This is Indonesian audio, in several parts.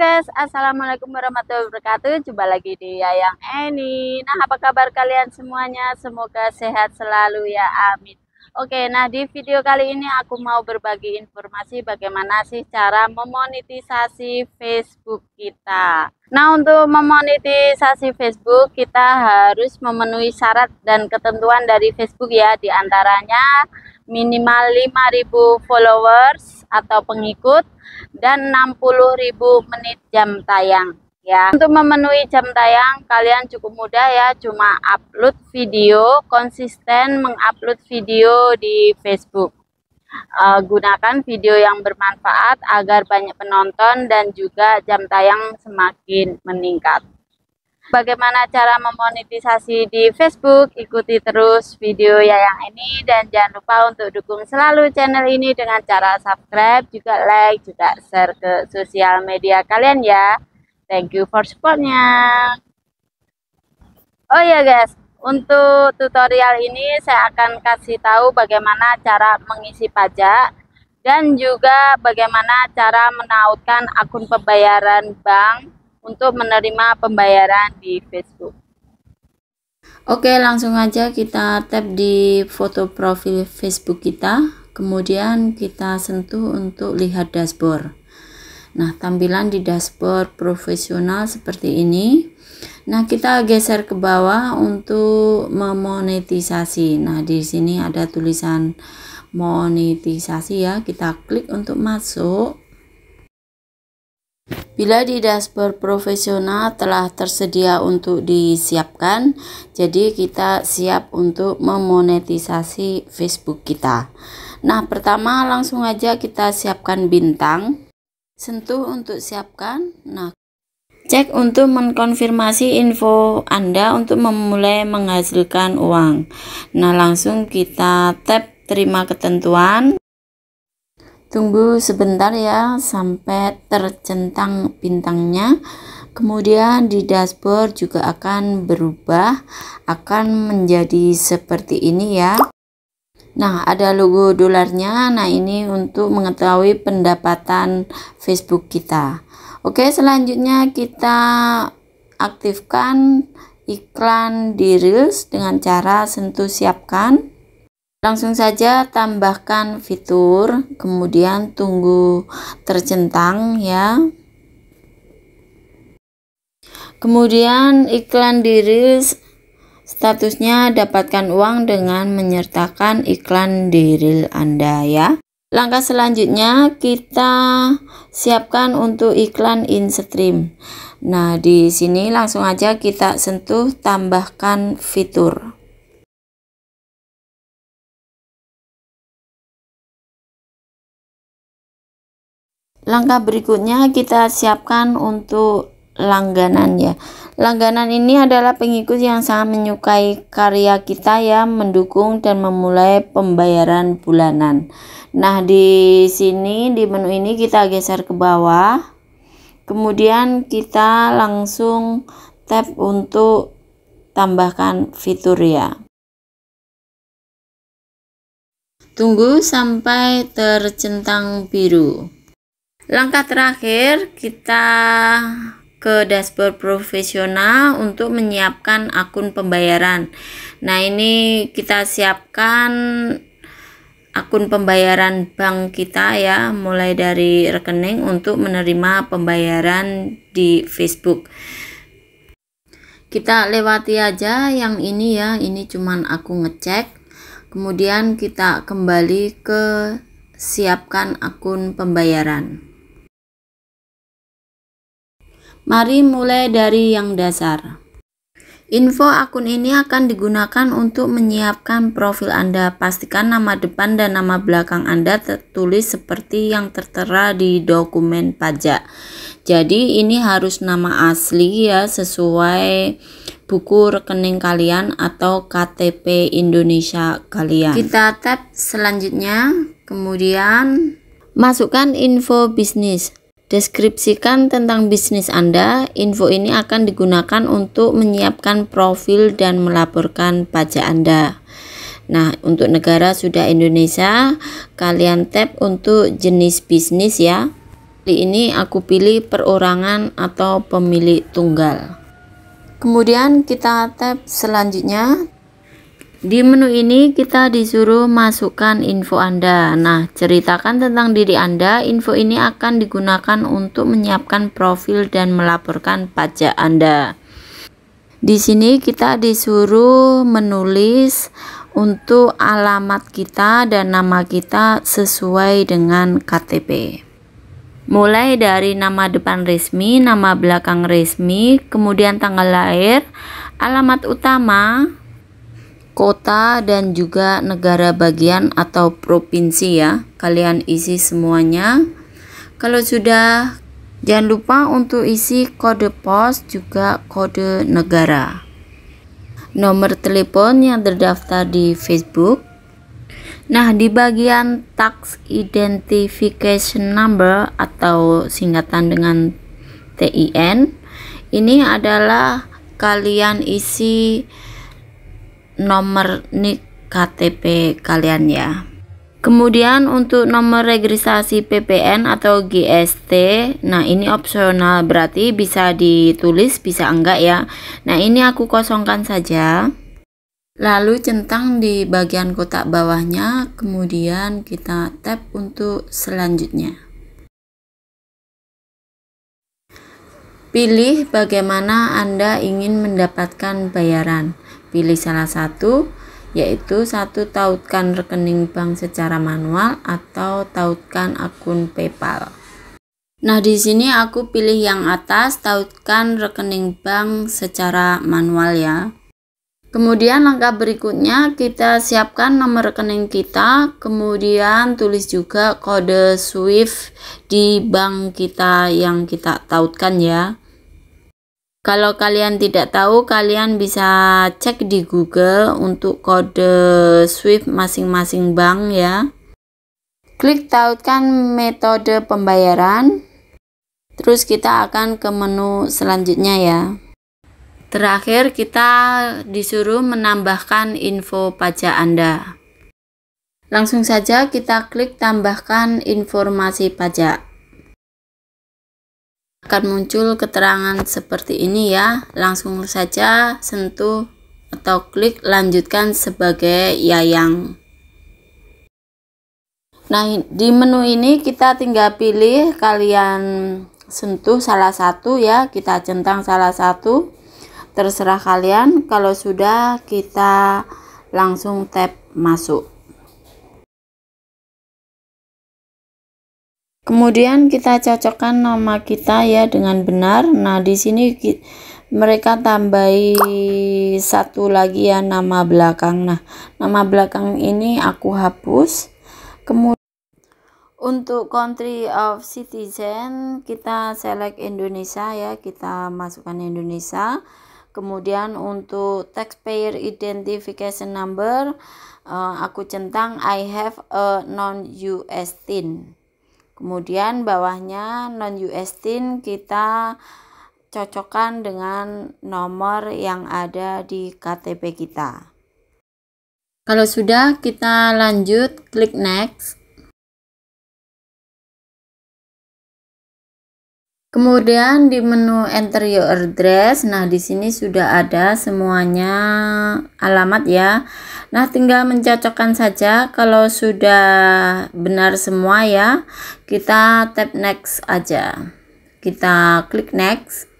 guys, Assalamualaikum warahmatullahi wabarakatuh Jumpa lagi di Yayang Eni Nah apa kabar kalian semuanya Semoga sehat selalu ya amin Oke nah di video kali ini Aku mau berbagi informasi Bagaimana sih cara memonetisasi Facebook kita Nah untuk memonetisasi Facebook Kita harus memenuhi syarat dan ketentuan dari Facebook ya diantaranya. antaranya minimal 5000 followers atau pengikut dan 60.000 menit jam tayang ya. Untuk memenuhi jam tayang kalian cukup mudah ya, cuma upload video konsisten mengupload video di Facebook. Uh, gunakan video yang bermanfaat agar banyak penonton dan juga jam tayang semakin meningkat bagaimana cara memonetisasi di Facebook. Ikuti terus video Yayang ini dan jangan lupa untuk dukung selalu channel ini dengan cara subscribe, juga like, juga share ke sosial media kalian ya. Thank you for supportnya. Oh ya guys, untuk tutorial ini saya akan kasih tahu bagaimana cara mengisi pajak dan juga bagaimana cara menautkan akun pembayaran bank untuk menerima pembayaran di Facebook. Oke, langsung aja kita tap di foto profil Facebook kita, kemudian kita sentuh untuk lihat dashboard. Nah, tampilan di dashboard profesional seperti ini. Nah, kita geser ke bawah untuk memonetisasi. Nah, di sini ada tulisan monetisasi ya. Kita klik untuk masuk. Bila di dashboard profesional telah tersedia untuk disiapkan, jadi kita siap untuk memonetisasi Facebook kita. Nah, pertama langsung aja kita siapkan bintang. Sentuh untuk siapkan. Nah, Cek untuk mengkonfirmasi info Anda untuk memulai menghasilkan uang. Nah, langsung kita tap terima ketentuan. Tunggu sebentar ya sampai tercentang bintangnya. Kemudian di dashboard juga akan berubah, akan menjadi seperti ini ya. Nah, ada logo dolarnya. Nah, ini untuk mengetahui pendapatan Facebook kita. Oke, selanjutnya kita aktifkan iklan di Reels dengan cara sentuh siapkan. Langsung saja tambahkan fitur, kemudian tunggu tercentang ya. Kemudian iklan diri statusnya dapatkan uang dengan menyertakan iklan diri Anda ya. Langkah selanjutnya kita siapkan untuk iklan in stream. Nah, di sini langsung aja kita sentuh tambahkan fitur. langkah berikutnya kita siapkan untuk langganan ya langganan ini adalah pengikut yang sangat menyukai karya kita ya mendukung dan memulai pembayaran bulanan nah di sini di menu ini kita geser ke bawah kemudian kita langsung tap untuk tambahkan fitur ya tunggu sampai tercentang biru Langkah terakhir kita ke dashboard profesional untuk menyiapkan akun pembayaran. Nah, ini kita siapkan akun pembayaran bank kita ya, mulai dari rekening untuk menerima pembayaran di Facebook. Kita lewati aja yang ini ya, ini cuman aku ngecek. Kemudian kita kembali ke siapkan akun pembayaran. Mari mulai dari yang dasar. Info akun ini akan digunakan untuk menyiapkan profil Anda. Pastikan nama depan dan nama belakang Anda tertulis seperti yang tertera di dokumen pajak. Jadi ini harus nama asli ya sesuai buku rekening kalian atau KTP Indonesia kalian. Kita tap selanjutnya, kemudian masukkan info bisnis. Deskripsikan tentang bisnis Anda. Info ini akan digunakan untuk menyiapkan profil dan melaporkan pajak Anda. Nah, untuk negara sudah Indonesia, kalian tap untuk jenis bisnis ya. Di ini aku pilih perorangan atau pemilik tunggal. Kemudian kita tap selanjutnya di menu ini kita disuruh masukkan info Anda. Nah, ceritakan tentang diri Anda. Info ini akan digunakan untuk menyiapkan profil dan melaporkan pajak Anda. Di sini kita disuruh menulis untuk alamat kita dan nama kita sesuai dengan KTP. Mulai dari nama depan resmi, nama belakang resmi, kemudian tanggal lahir, alamat utama, kota dan juga negara bagian atau provinsi ya. Kalian isi semuanya. Kalau sudah, jangan lupa untuk isi kode pos juga kode negara. Nomor telepon yang terdaftar di Facebook. Nah, di bagian tax identification number atau singkatan dengan TIN, ini adalah kalian isi nomor nik KTP kalian ya. Kemudian untuk nomor registrasi PPN atau GST, nah ini opsional berarti bisa ditulis bisa enggak ya. Nah ini aku kosongkan saja. Lalu centang di bagian kotak bawahnya, kemudian kita tap untuk selanjutnya. Pilih bagaimana Anda ingin mendapatkan bayaran. Pilih salah satu, yaitu satu tautkan rekening bank secara manual atau tautkan akun PayPal. Nah, di sini aku pilih yang atas, tautkan rekening bank secara manual ya. Kemudian langkah berikutnya kita siapkan nomor rekening kita, kemudian tulis juga kode SWIFT di bank kita yang kita tautkan ya. Kalau kalian tidak tahu, kalian bisa cek di Google untuk kode SWIFT masing-masing bank ya. Klik tautkan metode pembayaran. Terus kita akan ke menu selanjutnya ya. Terakhir kita disuruh menambahkan info pajak Anda. Langsung saja kita klik tambahkan informasi pajak akan muncul keterangan seperti ini ya langsung saja sentuh atau klik lanjutkan sebagai yayang nah di menu ini kita tinggal pilih kalian sentuh salah satu ya kita centang salah satu terserah kalian kalau sudah kita langsung tap masuk Kemudian kita cocokkan nama kita ya dengan benar. Nah, di sini mereka tambahi satu lagi ya nama belakang. Nah, nama belakang ini aku hapus. Kemudian untuk country of citizen kita select Indonesia ya, kita masukkan Indonesia. Kemudian untuk taxpayer identification number eh, aku centang I have a non US TIN kemudian bawahnya non USTIN kita cocokkan dengan nomor yang ada di KTP kita kalau sudah kita lanjut klik next Kemudian di menu enter your address, nah di sini sudah ada semuanya alamat ya. Nah, tinggal mencocokkan saja. Kalau sudah benar semua ya, kita tap next aja. Kita klik next.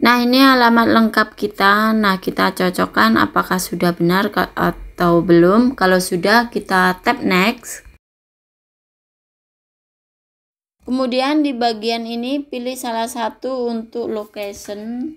Nah, ini alamat lengkap kita. Nah, kita cocokkan apakah sudah benar atau belum. Kalau sudah, kita tap next. Kemudian di bagian ini pilih salah satu untuk location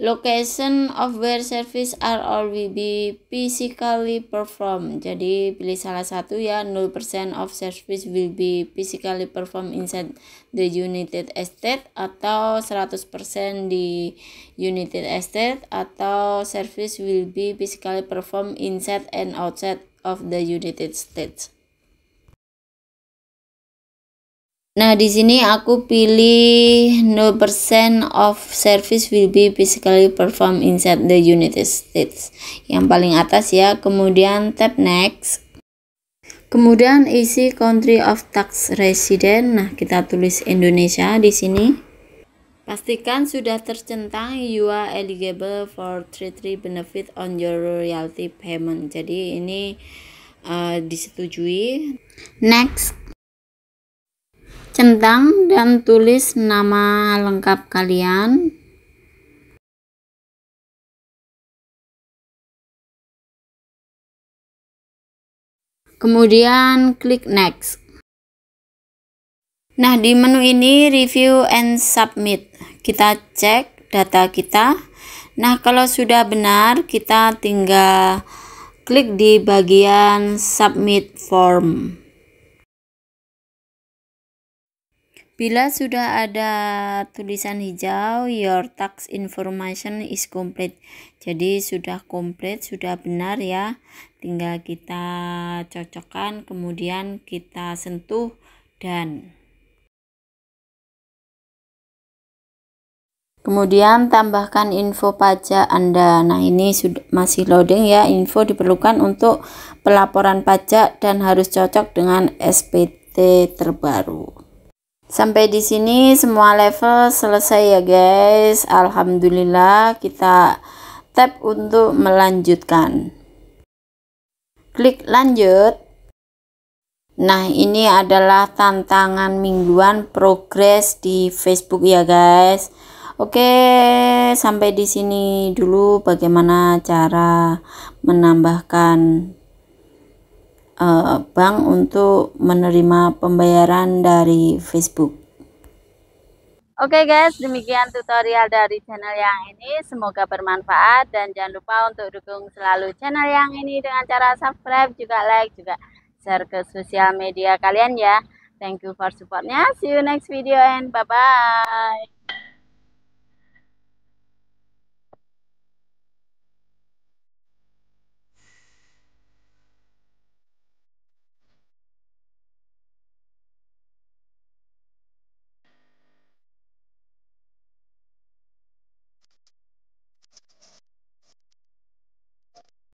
location of where service are or will be physically performed. Jadi pilih salah satu ya 0% of service will be physically performed inside the United States atau 100% di United States atau service will be physically performed inside and outside of the United States. Nah, di sini aku pilih 0% of service will be physically performed inside the United States. Yang paling atas ya, kemudian tap next. Kemudian isi country of tax resident. Nah, kita tulis Indonesia di sini. Pastikan sudah tercentang you are eligible for treaty benefit on your royalty payment. Jadi ini uh, disetujui. Next centang dan tulis nama lengkap kalian kemudian klik next nah di menu ini review and submit kita cek data kita nah kalau sudah benar kita tinggal klik di bagian submit form Bila sudah ada tulisan hijau, your tax information is complete. Jadi sudah komplit, sudah benar ya. Tinggal kita cocokkan, kemudian kita sentuh dan Kemudian tambahkan info pajak Anda. Nah, ini sudah masih loading ya. Info diperlukan untuk pelaporan pajak dan harus cocok dengan SPT terbaru sampai di sini semua level selesai ya guys Alhamdulillah kita tap untuk melanjutkan klik lanjut nah ini adalah tantangan mingguan progres di Facebook ya guys Oke sampai di sini dulu bagaimana cara menambahkan uh, bank untuk menerima pembayaran dari Facebook. Oke okay guys, demikian tutorial dari channel yang ini. Semoga bermanfaat dan jangan lupa untuk dukung selalu channel yang ini dengan cara subscribe, juga like, juga share ke sosial media kalian ya. Thank you for supportnya. See you next video and bye-bye.